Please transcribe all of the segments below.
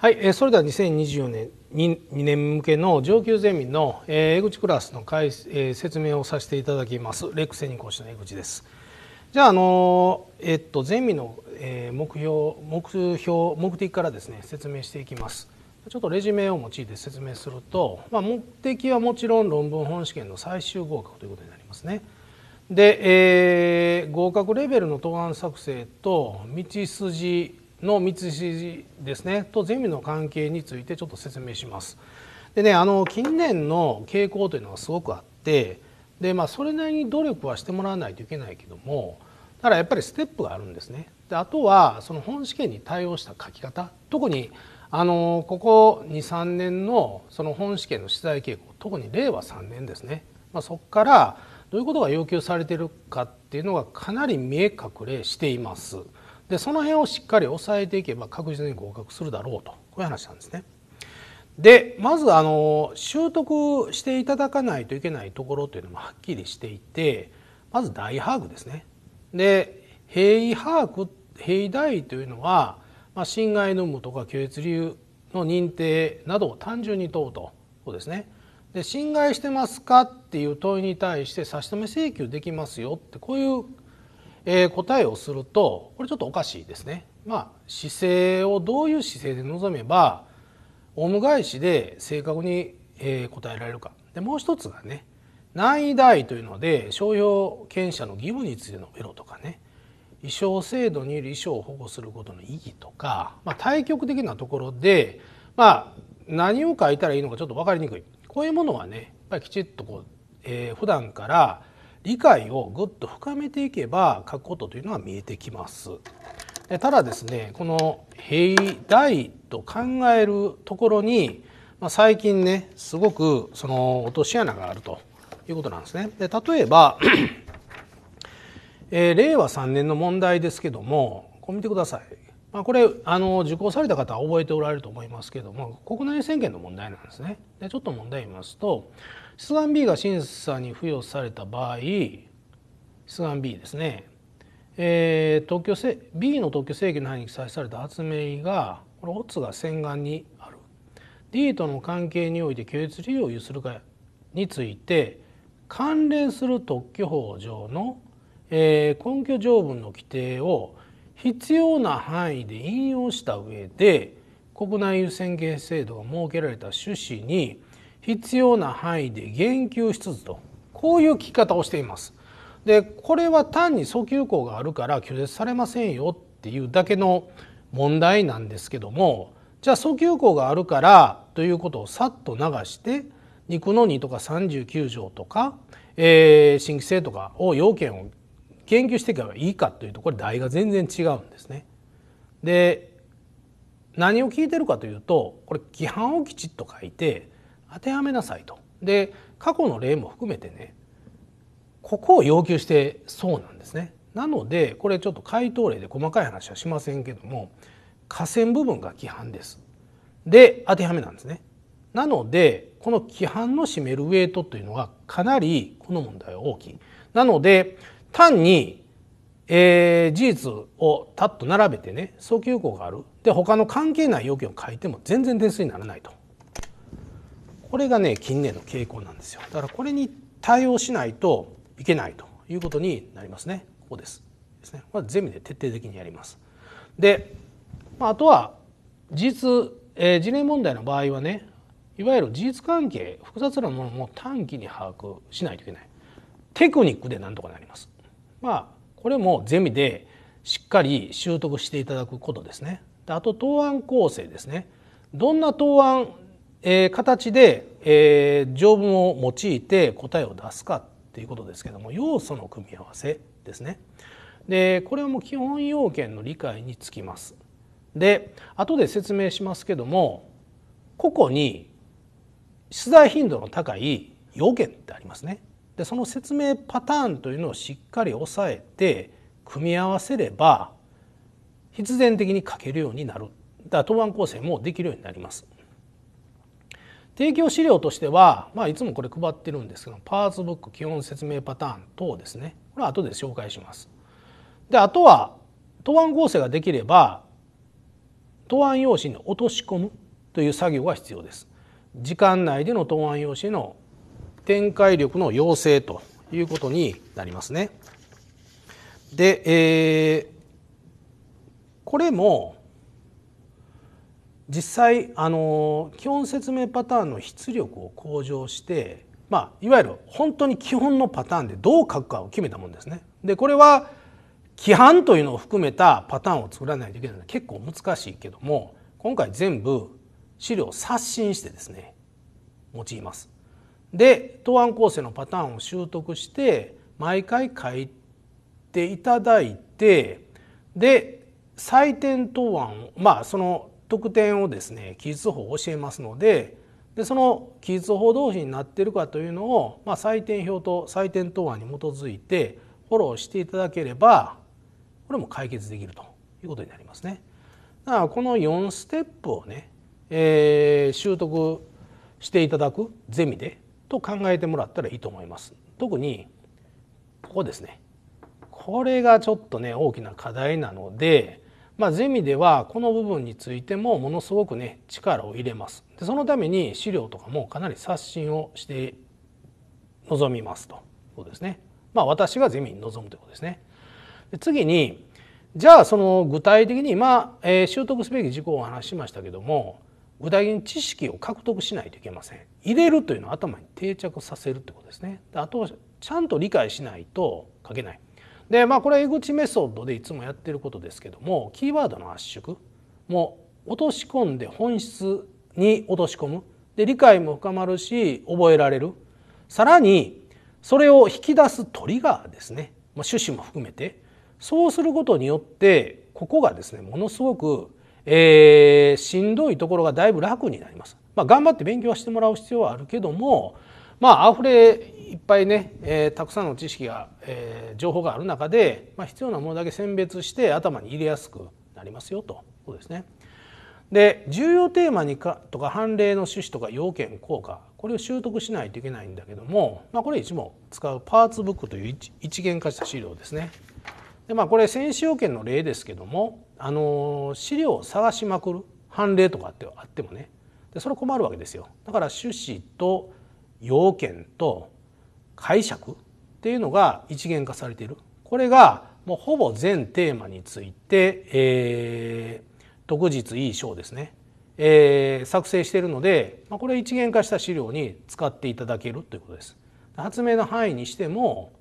はい、それでは2024年 2, 2年向けの上級ゼミの、えー、江口クラスの解、えー、説明をさせていただきますレクセニ講師の江口です。じゃあ、あのー、えっと、ゼミの、えー、目標目標目的からですね説明していきます。ちょっとレジュメを用いて説明すると、まあ、目的はもちろん論文本試験の最終合格ということになりますね。で、えー、合格レベルの答案作成と道筋の道筋ですねとゼミの関係についてちょっと説明します。でねあの近年の傾向というのはすごくあってで、まあ、それなりに努力はしてもらわないといけないけどもただやっぱりステップがあるんですね。であとはその本試験に対応した書き方特にあのここ23年のその本試験の取材傾向特に令和3年ですね、まあ、そこからどういうことが要求されているかっていうのがかなり見え隠れしています。でその辺をしっかり押さえていけば確実に合格するだろうとこういう話なんですね。でまずあの習得していただかないといけないところというのもはっきりしていてまず大把握ですね。で平位把握平位代というのは、まあ、侵害の有無とか拒絶理由の認定などを単純に問うとそうですね。で侵害してますかっていう問いに対して差し止め請求できますよってこういうえー、答えをするとこれちょっとおかしいですね。まあ、姿勢をどういう姿勢で臨めばオウム返しで正確に、えー、答えられるかでもう一つがね難易代というので商用権者の義務についてのメロとかね衣装制度により衣装を保護することの意義とか、まあ、対極的なところで、まあ、何を書いたらいいのかちょっと分かりにくいこういうものはねやっぱりきちっとこう、えー、普段から理解をぐっと深めていけば書くことというのは見えてきます。でただですねこの「平大」と考えるところに、まあ、最近ねすごくその落とし穴があるということなんですね。で例えば えー、令和3年の問題ですけどもこれ見てください、まあ、これあの受講された方は覚えておられると思いますけども国内選挙の問題なんですね。でちょっと問題を見ますと出願 B が審査に付与された場合出願 B ですね、えー、東京 B の特許制限の範囲に記載された発明がこれオツが洗顔にある D との関係において拒絶理由を有するかについて関連する特許法上の、えー、根拠条文の規定を必要な範囲で引用した上で国内優先権制度が設けられた趣旨に必要な範囲で言及しつつとこういう聞き方をしています。でこれは単に訴求項があるから拒絶されませんよっていうだけの問題なんですけどもじゃあ訴求項があるからということをさっと流して肉の2とか39条とか、えー、新規性とかを要件を言及していけばいいかというとこれ題が全然違うんですね。で何を聞いてるかというとこれ規範をきちっと書いて当てはめなさいと。で過去の例も含めてねここを要求してそうなんですね。なのでこれちょっと回答例で細かい話はしませんけども下線部分が規範です。で当てはめなんですね。なのでこの規範の占めるウェイトというのがかなりこの問題は大きい。なので単に、えー、事実をタっと並べてね訴求項があるで他の関係ない要件を書いても全然点数にならないとこれがね近年の傾向なんですよだからこれに対応しないといけないということになりますねここですですねまれゼミで徹底的にやりますで、まあ、あとは事実、えー、事例問題の場合はねいわゆる事実関係複雑なものも短期に把握しないといけないテクニックでなんとかなりますまあこれもゼミでしっかり習得していただくことですねあと答案構成ですねどんな答案えー、形で、えー、条文を用いて答えを出すかっていうことですけども要素の組み合わせですね。でこれはもう基本要件の理解につきます。で後で説明しますけども個々に出題頻度の高い要件ってありますね。でその説明パターンというのをしっかり押さえて組み合わせれば必然的に書けるようになるだから答案構成もできるようになります。提供資料としては、まあ、いつもこれ配ってるんですけどパーツブック基本説明パターン等ですねこれは後で紹介します。であとは答案合成ができれば答案用紙に落とし込むという作業が必要です。時間内での答案用紙の展開力の要請ということになりますね。で、えー、これも実際あの基本説明パターンの出力を向上して、まあ、いわゆる本当に基本のパターンでどう書くかを決めたもんですね。でこれは規範というのを含めたパターンを作らないといけないので結構難しいけども今回全部資料を刷新してですね用います。で答案構成のパターンを習得して毎回書いていただいてで採点答案をまあその特典をですね記述法を教えますのででその記述法同士になっているかというのを、まあ、採点表と採点答案に基づいてフォローしていただければこれも解決できるということになりますね。だからこの4ステップをね、えー、習得していただくゼミでと考えてもらったらいいと思います。特にここですねこれがちょっとね大きな課題なのでまあ、ゼミではこの部分についてもものすごくね力を入れますでそのために資料とかもかなり刷新をして臨みますとそうですねまあ私がゼミに臨むということですねで次にじゃあその具体的に今、えー、習得すべき事項をお話ししましたけども具体的に知識を獲得しないといけません入れるというのは頭に定着させるってことですねであとちゃんと理解しないと書けないでまあこれ江口メソッドでいつもやってることですけどもキーワードの圧縮も落とし込んで本質に落とし込むで理解も深まるし覚えられるさらにそれを引き出すトリガーですね、まあ、趣旨も含めてそうすることによってここがですねものすごく、えー、しんどいところがだいぶ楽になります。まあ、頑張って勉強はしてもらう必要はあるけどもまあ溢れいっぱいね、えー、たくさんの知識が、えー、情報がある中で、まあ、必要なものだけ選別して頭に入れやすくなりますよとそうですね。で重要テーマにかとか判例の趣旨とか要件効果これを習得しないといけないんだけども、まあ、これ一も使うパーツブックという一元化した資料ですね。でまあこれ選手要件の例ですけども、あのー、資料を探しまくる判例とかってあってもねでそれ困るわけですよ。だから趣旨と要件と解釈っていうのが一元化されているこれがもうほぼ全テーマについて、えー、特実いい章ですね、えー、作成しているので、まあ、これ一元化した資料に使っていただけるということです。発明の範囲にしても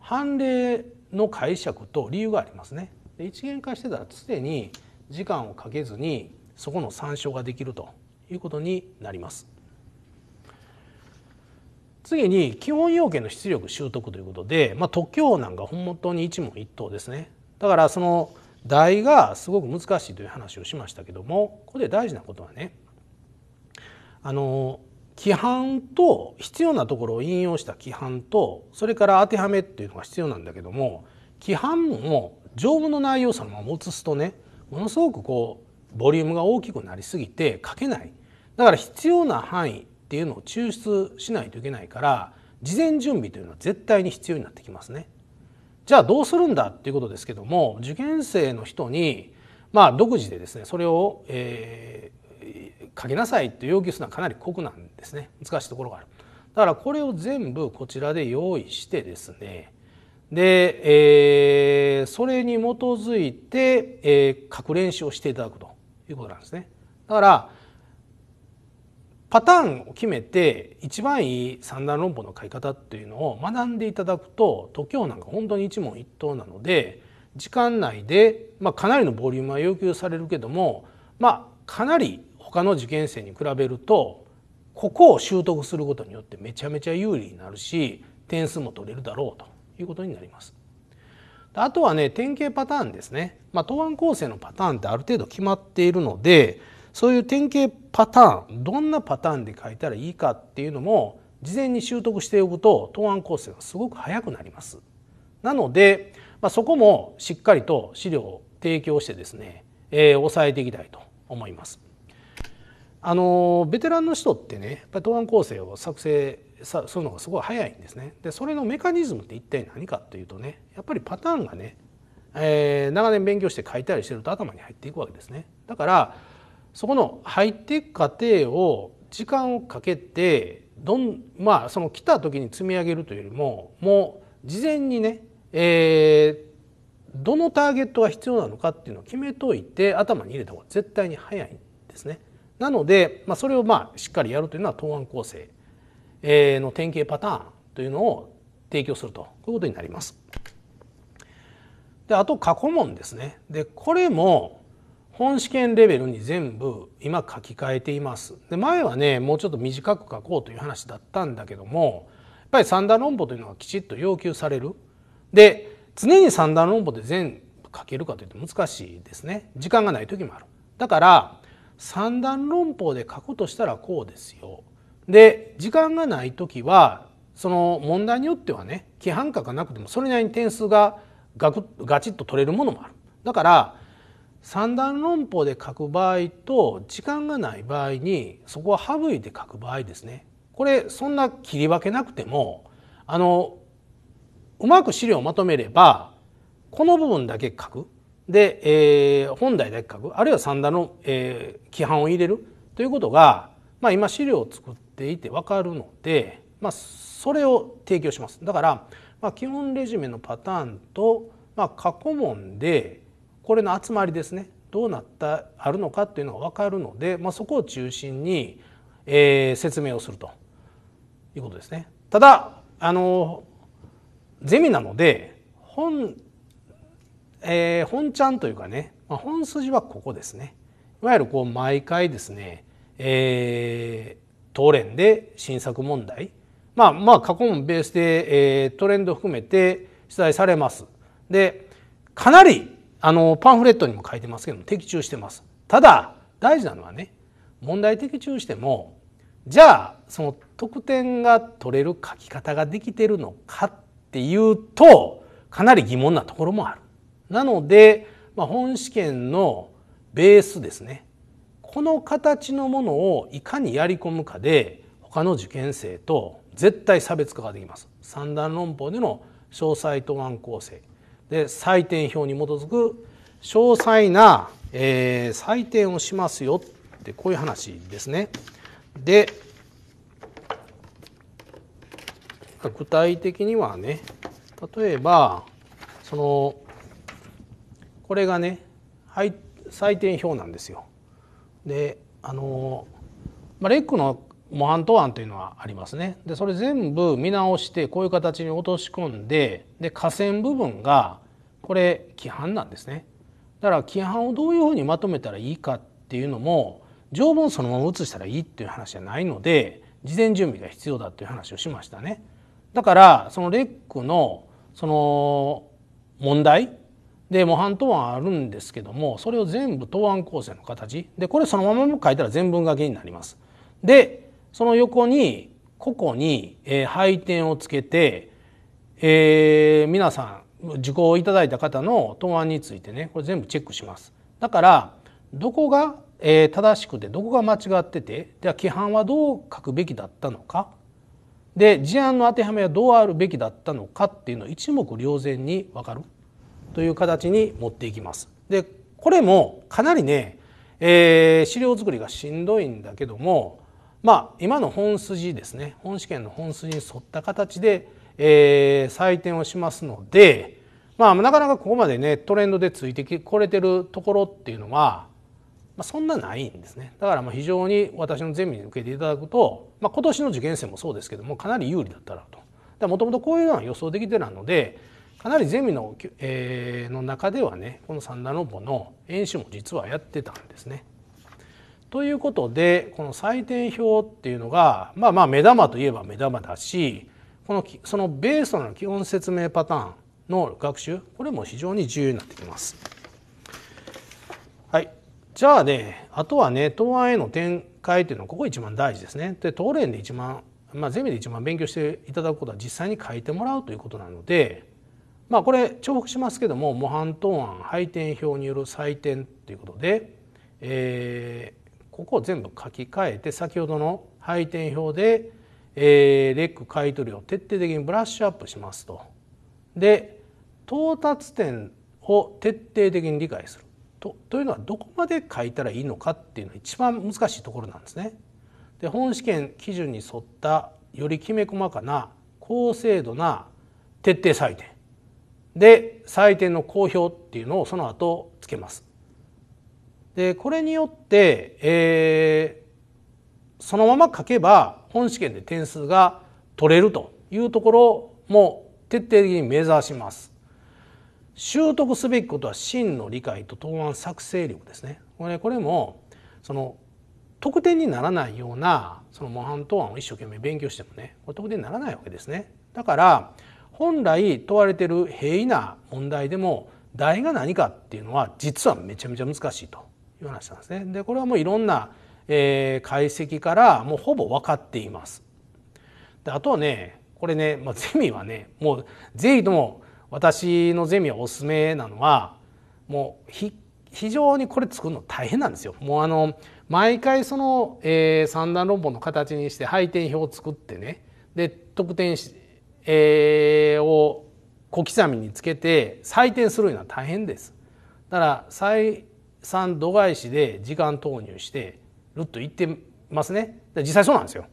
判例の解釈と理由がありますね。で一元化してたら常に時間をかけずにそこの参照ができるということになります。次に基本要件の出力習得ということで、まあ、徒競なんか本当に一問一答ですねだからその題がすごく難しいという話をしましたけどもここで大事なことはねあの規範と必要なところを引用した規範とそれから当てはめっていうのが必要なんだけども規範も条文の内容そのまま移すとねものすごくこうボリュームが大きくなりすぎて書けないだから必要な範囲っていうのを抽出しないといけないから事前準備というのは絶対に必要になってきますね。じゃあどうするんだっていうことですけども受験生の人にまあ独自でですねそれを、えー、かけなさいって要求するのはかなり酷なんですね難しいところがある。だからこれを全部こちらで用意してですねで、えー、それに基づいて、えー、書く練習をしていただくということなんですね。だからパターンを決めて一番いい三段論法の書き方っていうのを学んでいただくと徒教なんか本当に一問一答なので時間内で、まあ、かなりのボリュームは要求されるけども、まあ、かなり他の受験生に比べるとここを習得することによってめちゃめちゃ有利になるし点数も取れるだろうということになります。あとはね典型パターンですね、まあ、答案構成のパターンってある程度決まっているのでそういう典型パターンどんなパターンで書いたらいいかっていうのも事前に習得しておくと答案構成がすごく早くなります。なので、まあ、そこもしっかりと資料を提供してですね、えー、抑えていきたいと思います。あのベテランの人ってねやっぱり答案構成を作成するのがすごい早いんですね。でそれのメカニズムって一体何かというとねやっぱりパターンがね、えー、長年勉強して書いたりしてると頭に入っていくわけですね。だからそこの入っていく過程を時間をかけてどんまあその来た時に積み上げるというよりももう事前にね、えー、どのターゲットが必要なのかっていうのを決めといて頭に入れた方が絶対に早いんですね。なので、まあ、それをまあしっかりやるというのは答案構成の典型パターンというのを提供するとこういうことになります。であと過去問ですね。でこれも本試験レベルに全部今書き換えていますで前はねもうちょっと短く書こうという話だったんだけどもやっぱり三段論法というのはきちっと要求されるで常に三段論法で全部書けるかというと難しいですね時間がない時もあるだから三段論法で書くとしたらこうですよで時間がない時はその問題によってはね規範書かなくてもそれなりに点数がガクガチッと取れるものもあるだから三段論法で書く場合と時間がない場合にそこは省いて書く場合ですねこれそんな切り分けなくてもあのうまく資料をまとめればこの部分だけ書くで、えー、本題だけ書くあるいは三段の、えー、規範を入れるということが、まあ、今資料を作っていて分かるので、まあ、それを提供します。だから、まあ、基本レジュメのパターンと、まあ、過去問でこれの集まりですねどうなったあるのかっていうのが分かるので、まあ、そこを中心に、えー、説明をするということですね。ただあのゼミなので本,、えー、本ちゃんというかね、まあ、本筋はここですね。いわゆるこう毎回ですね、えー、東連で新作問題まあまあ過去問ベースで、えー、トレンド含めて出題されます。でかなりあのパンフレットにも書いてますけども的中してます。ただ大事なのはね問題的中してもじゃあその得点が取れる書き方ができてるのかっていうとかなり疑問なところもある。なので、まあ、本試験のベースですねこの形のものをいかにやり込むかで他の受験生と絶対差別化ができます。三段論法での詳細答案構成で採点表に基づく詳細な、えー、採点をしますよってこういう話ですね。で具体的にはね例えばそのこれがね採点表なんですよ。であの、まあ、レックの模範答案というのはありますねでそれ全部見直してこういう形に落とし込んでで下線部分がこれ規範なんですねだから規範をどういうふうにまとめたらいいかっていうのも条文そのまま写したらいいっていう話じゃないので事前準備が必要だという話をしましたねだからそのレックのその問題で模範答案あるんですけどもそれを全部答案構成の形でこれそのままも書いたら全文書きになります。でその横に個々に、えー、配点をつけて、えー、皆さん受講いただいた方の答案についてねこれ全部チェックします。だからどこが、えー、正しくてどこが間違っててでは規範はどう書くべきだったのかで事案の当てはめはどうあるべきだったのかっていうのを一目瞭然にわかるという形に持っていきます。でこれもかなりね、えー、資料作りがしんどいんだけどもまあ、今の本筋ですね本試験の本筋に沿った形で、えー、採点をしますので、まあ、なかなかここまでねトレンドでついてこれてるところっていうのは、まあ、そんなないんですねだからまあ非常に私のゼミに受けていただくと、まあ、今年の受験生もそうですけどもかなり有利だったなと。もともとこういうのは予想できてたのでかなりゼミの,、えー、の中ではねこの三段論法の演習も実はやってたんですね。ということでこの採点表っていうのがまあまあ目玉といえば目玉だしこのそのベースの基本説明パターンの学習これも非常に重要になってきます。はい、じゃあねあとはね答案への展開っていうのはここ一番大事ですね。で東連で一番、まあ、ゼミで一番勉強していただくことは実際に書いてもらうということなのでまあこれ重複しますけども模範答案配点表による採点ということで、えここを全部書き換えて先ほどの配点表で、えー、レック買取を徹底的にブラッシュアップしますと。で到達点を徹底的に理解するとというのはどこまで書いたらいいのかっていうのが一番難しいところなんですね。で本試験基準に沿ったよりきめ細かな高精度な徹底採点で採点の公表っていうのをその後つけます。でこれによって、えー、そのまま書けば本試験で点数が取れるというところも徹底的に目指します。習得すべきことは真の理解と答案作成力ですね。これこれもその得点にならないようなその模範答案を一生懸命勉強してもねこれ得点にならないわけですね。だから本来問われてる平易な問題でも題が何かっていうのは実はめちゃめちゃ難しいという話なんですね。でこれはもういろんな、えー、解析からもうほぼ分かっています。であとはねこれね、まあ、ゼミはねもうぜひとも私のゼミはおすすめなのはもう非常にこれ作るの大変なんですよ。もうあの毎回その、えー、三段論法の形にして配点表を作ってねで得点し、えー、を小刻みにつけて採点するのは大変です。だから採三度返しで時間投入してルッといってますね実際そうなんですよ。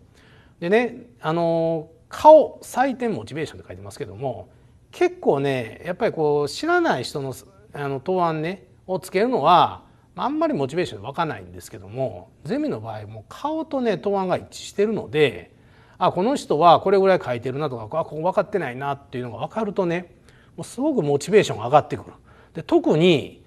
でねあの顔採点モチベーションって書いてますけども結構ねやっぱりこう知らない人のあの答案ねをつけるのはあんまりモチベーション湧かないんですけどもゼミの場合も顔とね答案が一致してるのであこの人はこれぐらい書いてるなとかあここ分かってないなっていうのが分かるとねもうすごくモチベーションが上がってくる。で特に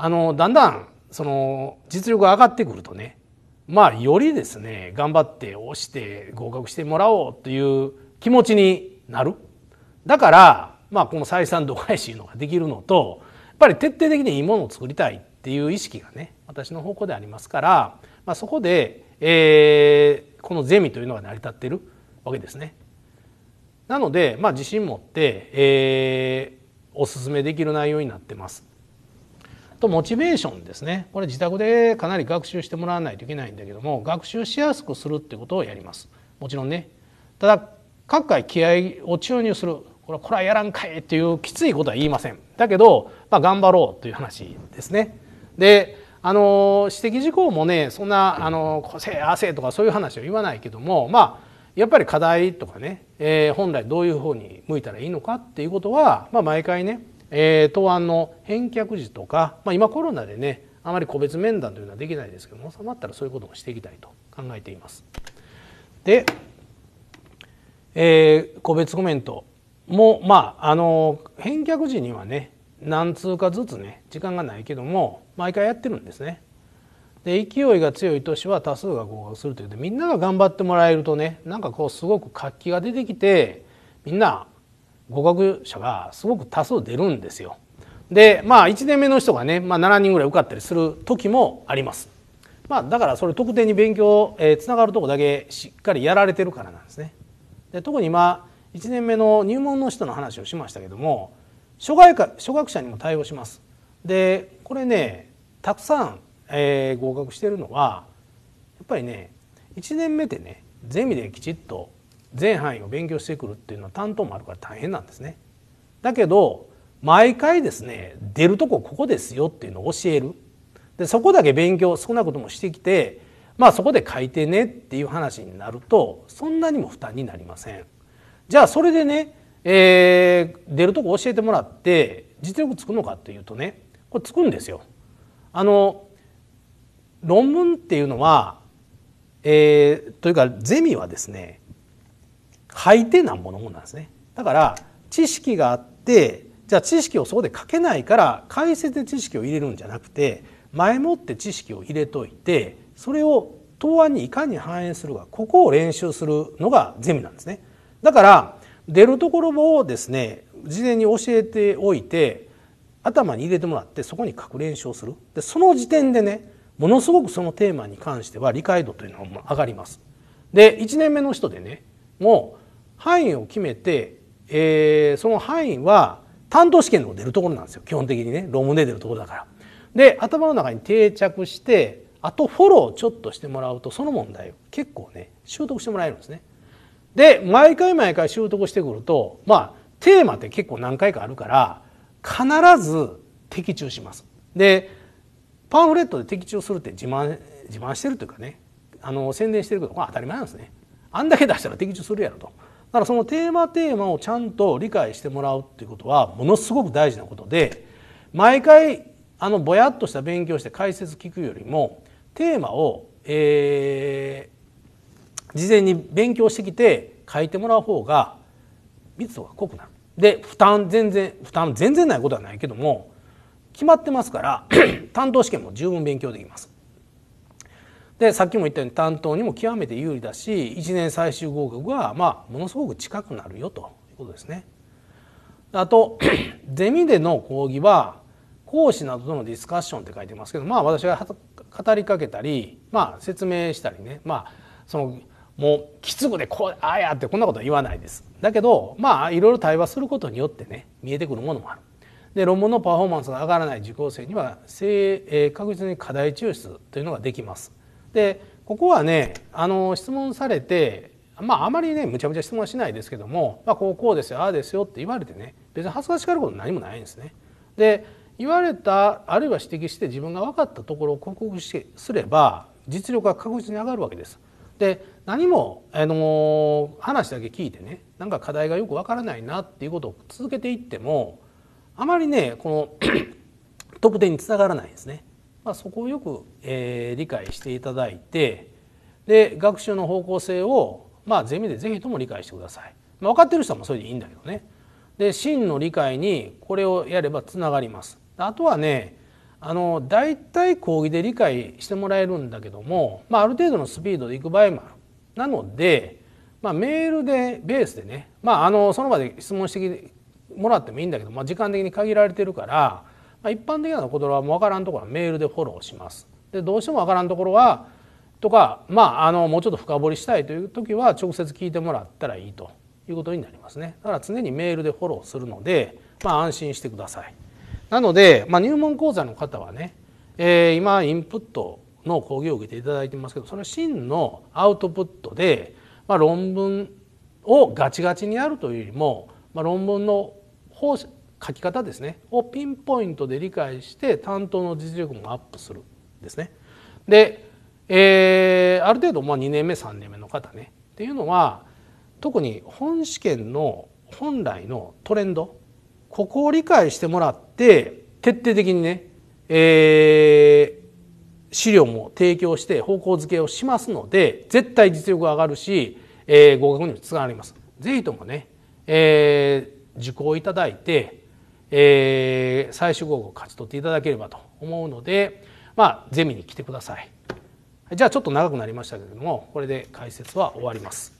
あのだんだんその実力が上がってくるとねまあよりですね頑張って押して合格してもらおうという気持ちになるだからまあこの採算度外視いうのができるのとやっぱり徹底的にいいものを作りたいっていう意識がね私の方向でありますから、まあ、そこで、えー、このゼミというのが成り立ってるわけですね。なので、まあ、自信持って、えー、おすすめできる内容になってます。とモチベーションですねこれ自宅でかなり学習してもらわないといけないんだけども学習しやすくするってことをやりますもちろんねただ各回気合を注入するこれこれはやらんかいっていうきついことは言いませんだけど、まあ、頑張ろうという話ですねであの指摘事項もねそんなあの個性汗とかそういう話は言わないけどもまあやっぱり課題とかね、えー、本来どういううに向いたらいいのかっていうことは、まあ、毎回ねえー、答案の返却時とか、まあ、今コロナでねあまり個別面談というのはできないですけども収まったらそういうこともしていきたいと考えています。で、えー、個別コメントもまああの返却時にはね何通かずつね時間がないけども毎回やってるんですね。で勢いが強い年は多数が合格するというでみんなが頑張ってもらえるとねなんかこうすごく活気が出てきてみんな合格者がすごく多数出るんですよ。でまあ1年目の人がね、まあ、7人ぐらい受かったりする時もあります。まあ、だからそれ特定に勉強、えー、つながるとこだけしっかりやられてるからなんですね。で特に今1年目の入門の人の話をしましたけども初学初学者にも対応します。でこれねたくさん、えー、合格してるのはやっぱりね1年目でねゼミできちっと全範囲を勉強してくるっていうのは担当もあるから大変なんですね。だけど毎回ですね出るとこここですよっていうのを教えるでそこだけ勉強少なこともしてきてまあそこで書いてねっていう話になるとそんなにも負担になりません。じゃあそれでね、えー、出るとこ教えてもらって実力つくのかっていうとねこれつくんですよ。あの論文っていうのは、えー、というかゼミはですねい底なんぼのもんなんですね。だから知識があってじゃあ知識をそこで書けないから解説で知識を入れるんじゃなくて前もって知識を入れといてそれを答案にいかに反映するかここを練習するのがゼミなんですね。だから出るところをですね事前に教えておいて頭に入れてもらってそこに書く練習をするでその時点でねものすごくそのテーマに関しては理解度というのは上がります。で1年目の人でねもう範囲を決めて、えー、その範囲は担当試験の出るところなんですよ基本的にね論文で出るところだから。で頭の中に定着してあとフォローちょっとしてもらうとその問題を結構ね習得してもらえるんですね。で毎回毎回習得してくるとまあテーマって結構何回かあるから必ず的中します。でパンフレットで的中するって自慢自慢してるというかねあの宣伝してるけどこ当たり前なんですね。あんだけ出したら的中するやろと。だからそのテーマテーマをちゃんと理解してもらうっていうことはものすごく大事なことで毎回あのぼやっとした勉強して解説聞くよりもテーマを、えー、事前に勉強してきて書いてもらう方が密度が濃くなる。で負担全然負担全然ないことはないけども決まってますから 担当試験も十分勉強できます。でさっきも言ったように担当にも極めて有利だし1年最終合格はまあものすごく近くなるよということですね。あと ゼミでの講義は講師などとのディスカッションって書いてますけどまあ私が語りかけたりまあ説明したりねまあそのもうきつくでこうああやってこんなことは言わないです。だけどまあいろいろ対話することによってね見えてくるものもある。で論文のパフォーマンスが上がらない受講生には、えー、確実に課題抽出というのができます。でここはねあの質問されてまああまりねむちゃむちゃ質問はしないですけども、まあ、こうこうですよああですよって言われてね別に恥ずかしがること何もないんですね。で言われたあるいは指摘して自分が分かったところを克服しすれば実力は確実に上がるわけです。で何も、あの話だけ聞いてねなんか課題がよくわからないなっていうことを続けていってもあまりねこの得点 につながらないんですね。まあ、そこをよく、えー、理解していただいてで学習の方向性を、まあ、ゼミでぜひとも理解してください、まあ、分かってる人はもうそれでいいんだけどねで真の理解にこれをやればつながりますあとはねあの大体講義で理解してもらえるんだけども、まあ、ある程度のスピードでいく場合もあるなので、まあ、メールでベースでね、まあ、あのその場で質問してもらってもいいんだけど、まあ、時間的に限られてるからま一般的なことはもう分からんところはメールでフォローします。でどうしても分からんところはとか、まあ、あのもうちょっと深掘りしたいという時は直接聞いてもらったらいいということになりますね。だから常にメールでフォローするので、まあ、安心してください。なので、まあ、入門講座の方はね、えー、今インプットの講義を受けていただいてますけどその真のアウトプットで、まあ、論文をガチガチにやるというよりも、まあ、論文の方書き方ですねをピンポイントで理解して担当の実力もアップするですね。で、えー、ある程度まあ2年目3年目の方ねっていうのは特に本試験の本来のトレンドここを理解してもらって徹底的にね、えー、資料も提供して方向づけをしますので絶対実力が上がるし、えー、合格にもつながります。ぜひともね、えー、受講いただいてえー、最終号を勝ち取っていただければと思うので、まあ、ゼミに来てください。じゃあちょっと長くなりましたけれどもこれで解説は終わります。